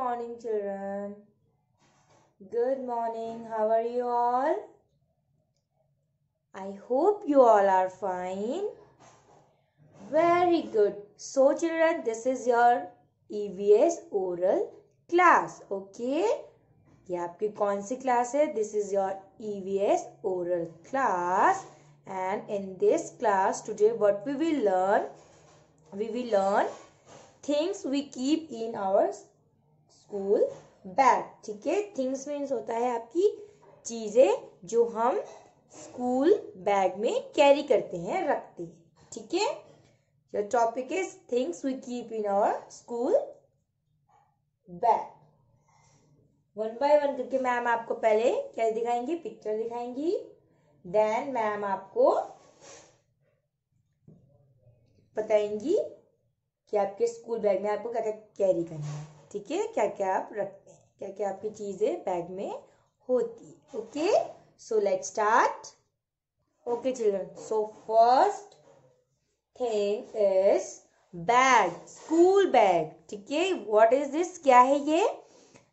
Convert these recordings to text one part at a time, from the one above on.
morning, children. Good morning. How are you all? I hope you all are fine. Very good. So, children, this is your EVS oral class. Okay? ये आपकी कौन सी class है this is your EVS oral and in this class today what we will learn we will learn things we keep in our school bag ठीक है things means होता है आपकी चीज़ें जो हम स्कूल बैग में कैरी करते हैं रखते हैं ठीक है your topic is things we keep in our school bag one by one करके मैम आपको पहले क्या दिखाएंगी पिक्चर दिखाएंगी देन मैम आपको बताएंगी कि आपके स्कूल बैग में आपको क्या क्या कैरी करना है ठीक है क्या क्या आप रखते हैं क्या क्या आपकी चीज़ें बैग में होती है okay so let start okay children so first thing is bag school bag ठीक है व्हाट इज दिस क्या है ये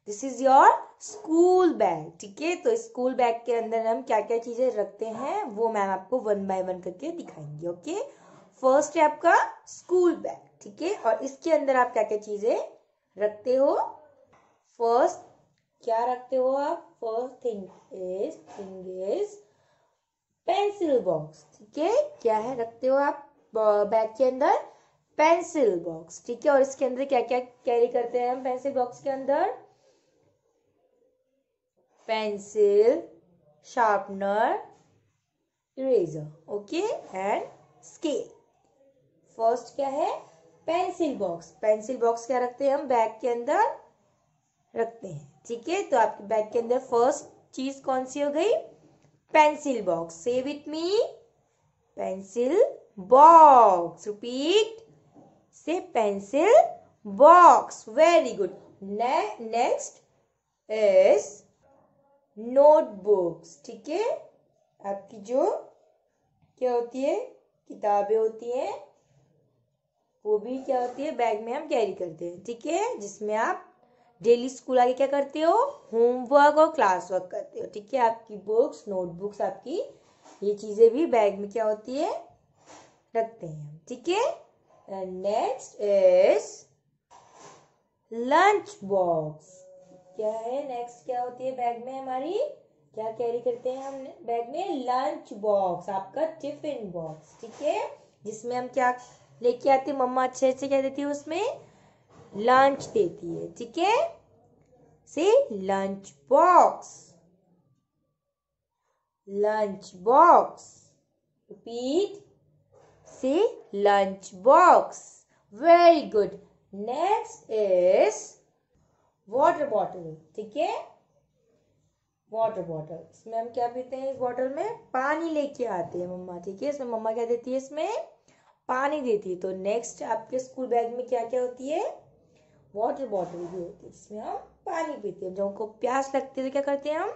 this is your school bag ठीक है तो स्कूल बैग के अंदर हम क्या क्या चीजें रखते हैं वो मैम आपको वन बाय वन करके दिखाएंगे ओके फर्स्ट है आपका स्कूल बैग ठीक है और इसके अंदर आप क्या क्या चीजें रखते हो फर्स्ट क्या रखते हो आप first thing is thing is pencil box ठीक है क्या है रखते हो आप बैग के अंदर पेंसिल बॉक्स ठीक है और इसके अंदर क्या क्या कैरी करते हैं हम पेंसिल बॉक्स के अंदर pencil sharpener eraser okay and scale first क्या है पेंसिल बॉक्स पेंसिल बॉक्स क्या रखते हैं हम बैग के अंदर रखते हैं ठीक है तो आपके बैग के अंदर फर्स्ट चीज कौन सी हो गई pencil box say with me pencil box repeat say pencil box very good next is notebooks ठीक है आपकी जो क्या होती है किताबें होती हैं वो भी क्या होती है बैग में हम कैरी करते हैं ठीक है जिसमें आप डेली स्कूल आके क्या करते हो होमवर्क और क्लास वर्क करते हो ठीक है आपकी बुक्स नोटबुक्स आपकी ये चीज़ें भी बैग में क्या होती है रखते हैं ठीक है नेक्स्ट इज लंच बॉक्स क्या है नेक्स्ट क्या होती है बैग में हमारी क्या कैरी करते हैं हम बैग में लंच बॉक्स आपका टिफिन बॉक्स ठीक है जिसमें हम क्या लेके आती मम्मा अच्छे से क्या देती है उसमें लंच देती है ठीक है say lunch box lunch box repeat say lunch box very good next is water bottle ठीक है वाटर बॉटल इसमें हम क्या पीते हैं इस बॉटल में पानी लेके आते हैं मम्मा ठीक है इसमें मम्मा क्या देती है इसमें पानी देती है तो नेक्स्ट आपके स्कूल बैग में क्या क्या होती है वाटर बॉटल भी होती है जिसमें हम पानी पीते हैं जब हमको प्यास लगती है तो क्या करते हैं हम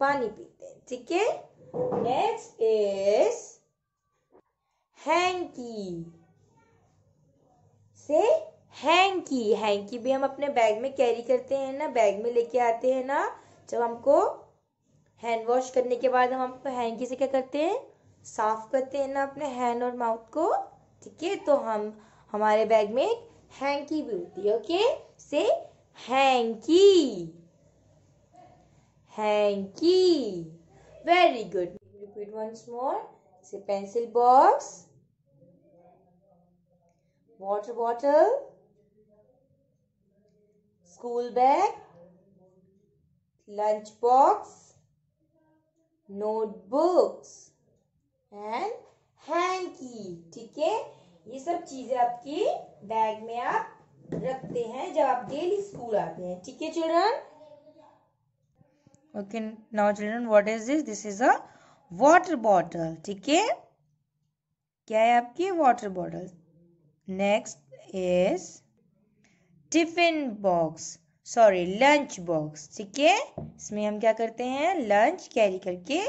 पानी पीते हैं ठीक है next is hanky say hanky hanky भी हम अपने बैग में कैरी करते हैं ना बैग में लेके आते हैं ना जब हमको हैंड वॉश करने के बाद हम आपको हैंकी से क्या करते हैं साफ करते हैं ना अपने हैंड और माउथ को ठीक है तो हम हमारे बैग में एक हैंकी भी होती है okay say hanky hanky very good repeat once more say pencil box water bottle school bag lunch box notebooks and hanky ठीक है ये सब चीजें आपकी बैग में आप रखते हैं जब आप डेली स्कूल आते हैं ठीक है children okay now children what is this this is a water bottle ठीक है क्या है आपकी water bottle next is tiffin box sorry lunch box ठीक है इसमें हम क्या करते हैं लंच कैरी करके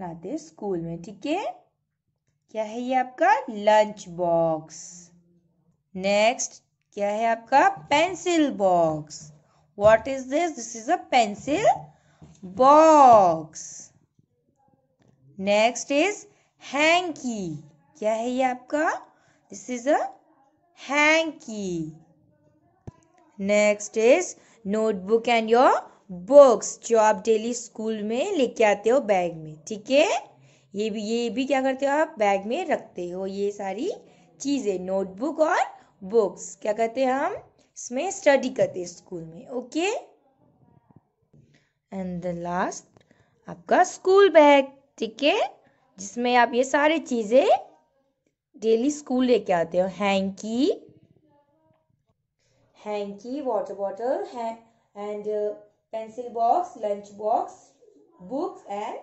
लाते स्कूल में ठीक है क्या है ये आपका लंच बॉक्स नेक्स्ट क्या है आपका pencil box what is this this is a pencil box next is hanky क्या है ये आपका this is a hanky next is notebook and your books जो आप डेली स्कूल में लेके आते हो बैग में ठीक है ये भी ये भी क्या करते हो आप बैग में रखते हो ये सारी चीज़ें नोटबुक और बुक्स क्या कहते हैं हम इसमें स्टडी करते हैं स्कूल में ओके एंड द लास्ट आपका स्कूल बैग ठीक है जिसमें आप ये सारी चीज़ें डेली स्कूल लेके आते हो हैंकी हैंकी वाटर बॉटल है and pencil box lunch box books and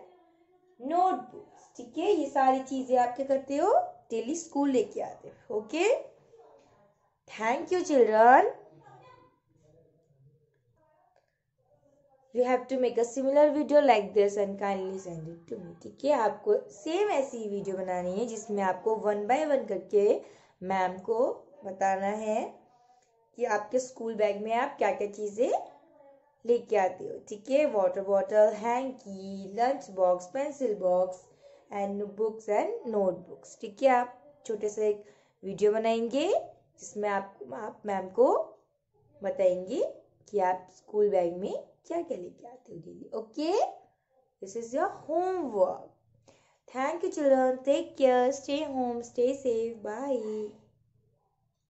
notebooks ठीक है ये सारी चीजें आप क्या करते हो डेली स्कूल लेके आते हो okay thank you children you have to make a similar video like this and kindly send it to me ठीक है आपको सेम ऐसी वीडियो बनानी है जिसमें आपको वन बाय वन करके मैम को बताना है कि आपके स्कूल बैग में आप क्या क्या चीज़ें लेके आते हो ठीक है water bottle hanky lunch box pencil box and books and notebooks ठीक है आप छोटे से एक वीडियो बनाएंगे जिसमें आप आप मैम को बताएंगे कि आप स्कूल बैग में क्या क्या लेके आते हो daily okay this is your homework thank you children take care stay home stay safe bye